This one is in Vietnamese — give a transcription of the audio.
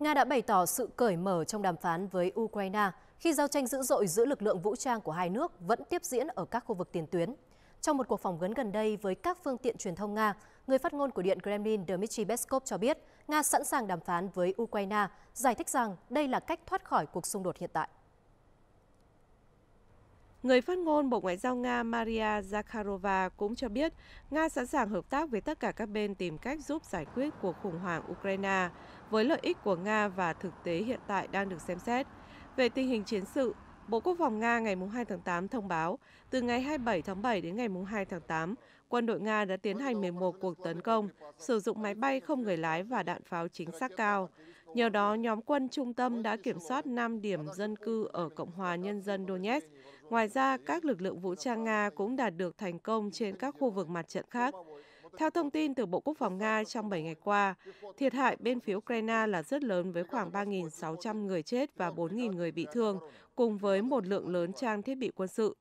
Nga đã bày tỏ sự cởi mở trong đàm phán với Ukraine khi giao tranh dữ dội giữa lực lượng vũ trang của hai nước vẫn tiếp diễn ở các khu vực tiền tuyến. Trong một cuộc phỏng vấn gần đây với các phương tiện truyền thông Nga, người phát ngôn của Điện Kremlin Dmitry Peskov cho biết Nga sẵn sàng đàm phán với Ukraine, giải thích rằng đây là cách thoát khỏi cuộc xung đột hiện tại. Người phát ngôn Bộ Ngoại giao Nga Maria Zakharova cũng cho biết Nga sẵn sàng hợp tác với tất cả các bên tìm cách giúp giải quyết cuộc khủng hoảng Ukraine với lợi ích của Nga và thực tế hiện tại đang được xem xét. Về tình hình chiến sự, Bộ Quốc phòng Nga ngày 2 tháng 8 thông báo, từ ngày 27 tháng 7 đến ngày 2 tháng 8, quân đội Nga đã tiến hành 11 cuộc tấn công, sử dụng máy bay không người lái và đạn pháo chính xác cao, Nhờ đó, nhóm quân trung tâm đã kiểm soát 5 điểm dân cư ở Cộng hòa Nhân dân Donetsk. Ngoài ra, các lực lượng vũ trang Nga cũng đạt được thành công trên các khu vực mặt trận khác. Theo thông tin từ Bộ Quốc phòng Nga trong 7 ngày qua, thiệt hại bên phía Ukraine là rất lớn với khoảng 3.600 người chết và 4.000 người bị thương, cùng với một lượng lớn trang thiết bị quân sự.